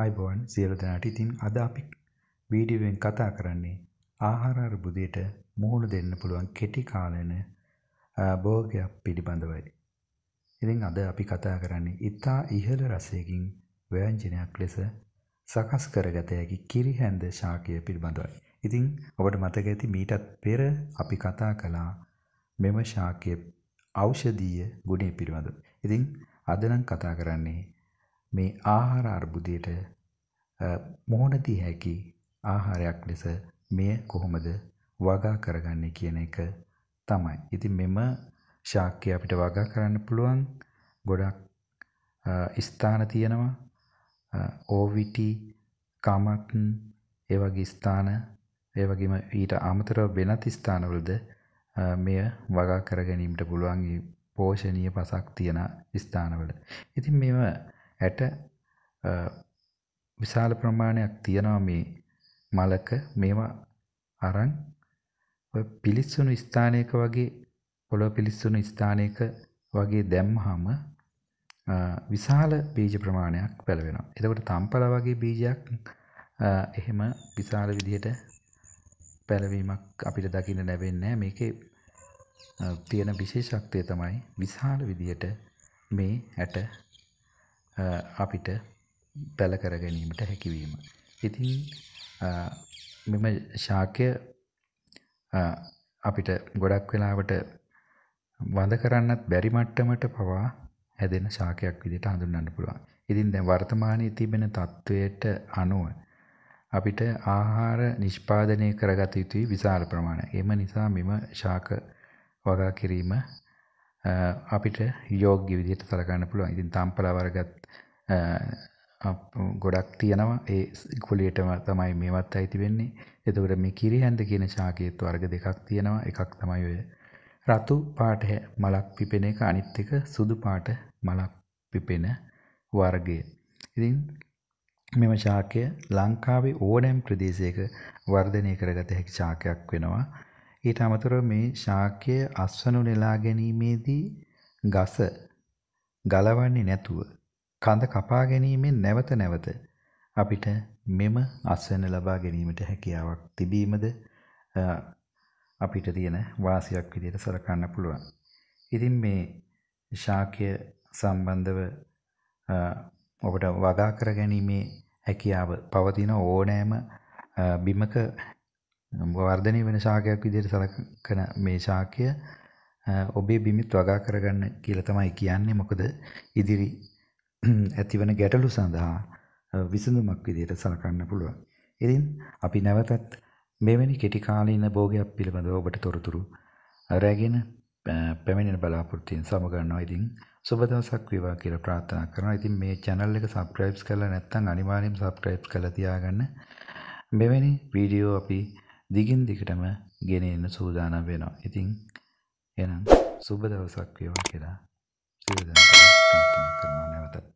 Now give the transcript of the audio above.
ආයිබෝන් සියලු දෙනාට ඉතින් අද අපි වීඩියෝෙන් කතා කරන්නේ ආහාර අර්බුදයට මුහුණ දෙන්න පුළුවන් කෙටි කාලන භෝගයක් පිළිබඳවයි. ඉතින් අද අපි කතා කරන්නේ ඉතා ඉහළ රසයකින් ව්‍යංජනයක් ලෙස සකස් කරගත හැකි කිරිහැන්ද ශාකය පිළිබඳවයි. ඉතින් ඔබට මතක ඇති මීටත් පෙර අපි කතා කළා මෙම ශාකය ඖෂධීය ගුණය පිළිබඳව. ඉතින් අද නම් කතා කරන්නේ මේ ආහාර අර්බුදයට මුහුණ දිය හැකි ආහාරයක් ලෙස මෙය කොහොමද වගා කරගන්නේ කියන එක තමයි. ඉතින් මෙම ශාක්‍ය අපිට වගා කරන්න පුළුවන් ගොඩක් ස්ථාන තියෙනවා. OVT, කමක්, ඒ වගේ ස්ථාන, ඒ වගේම ඊට අමතරව වෙනත් ස්ථානවලද මෙය වගා කර ගැනීමට පුළුවන් පෝෂණීය පසක් තියෙන ස්ථානවල. ඉතින් මේව හැට විශාල ප්‍රමාණයක් තියෙනවා මේ මලක මේවා අරන් ඔය පිලිස්සුණු ස්ථානයක වගේ පොළොව පිලිස්සුණු ස්ථානයක වගේ දැම්මහම විශාල බීජ ප්‍රමාණයක් පැලවෙනවා. එතකොට තම්පල වගේ බීජයක් එහෙම විශාල විදිහට පැලවීමක් අපිට දකින්න ලැබෙන්නේ නැහැ. මේකේ තියෙන විශේෂත්වය තමයි විශාල විදිහට මේ ඇට අපිට පැළ කරගැනීමට හැකිවීම. ඉතින් මෙම ශාකය අපිට ගොඩක් වෙලාවට වඳ කරන්නත් බැරි මට්ටමට පවා හැදෙන ශාකයක් විදිහට හඳුන්වන්න පුළුවන්. ඉතින් දැන් වර්තමානයේ තිබෙන තත්වයට අනුව අපිට ආහාර නිෂ්පාදනය කරගත යුතුයි විශාල ප්‍රමාණයක්. එම නිසා මෙම ශාක වගා කිරීම අපිට යෝග්‍ය විදිහට සලකන්න පුළුවන්. ඉතින් තම්පලා වර්ගත් ගොඩක් තියෙනවා. ඒ කුලියටම තමයි මේවත් ඇති වෙන්නේ. එතකොට මේ කිරිහැන්ද කියන ශාකයේත් වර්ග දෙකක් තියෙනවා. එකක් තමයි ඔය රතු පාට මලක් පිපෙන එක අනිත් එක සුදු පාට මලක් පිපෙන වර්ගය. ඉතින් මෙම ශාකය ලංකාවේ ඕනෑම ප්‍රදේශයක වර්ධනය කරගත හැකි ශාකයක් වෙනවා. ඊට අමතරව මේ ශාකය අස්වනු නෙලා ගැනීමේදී ගස ගලවන්නේ නැතුව කඳ කපා ගැනීමෙන් නැවත නැවත අපිට මෙම අස්වැන්න ලබා ගැනීමට හැකියාවක් තිබීමද අපිට තියෙන වාසියක් විදිහට සලකන්න පුළුවන්. ඉතින් මේ ශාකය සම්බන්ධව ඔබට වගා කර ගැනීමේ හැකියාව පවතින ඕනෑම බිමක වර්ධනය වෙන ශාකයක් විදිහට සලකන මේ ශාකය ඔබේ බිමිත් වගා කරගන්න කියලා තමයි කියන්නේ. මොකද ඉදිරි ඇතිවන ගැටලු සඳහා විසඳුමක් විදිහට සලකන්න පුළුවන්. ඉතින් අපි නැවතත් මෙවැනි කෙටි කාලීන භෝගයක් පිළිබඳව ඔබට තොරතුරු රැගෙන පැමිණෙන බලාපොරොත්තුෙන් සමගන්නවා. ඉතින් සුබ දවසක් වේවා කියලා ප්‍රාර්ථනා කරනවා. ඉතින් මේ channel එක subscribe කරලා නැත්නම් අනිවාර්යයෙන් subscribe කරලා තියාගන්න. මෙවැනි වීඩියෝ අපි දිගින් දිගටම ගෙනෙන්න සූදානම් වෙනවා. ඉතින් එහෙනම් සුබ දවසක් වේවා කියලා සියලු දෙනාට ප්‍රාර්ථනා කරනවා නැවතත්.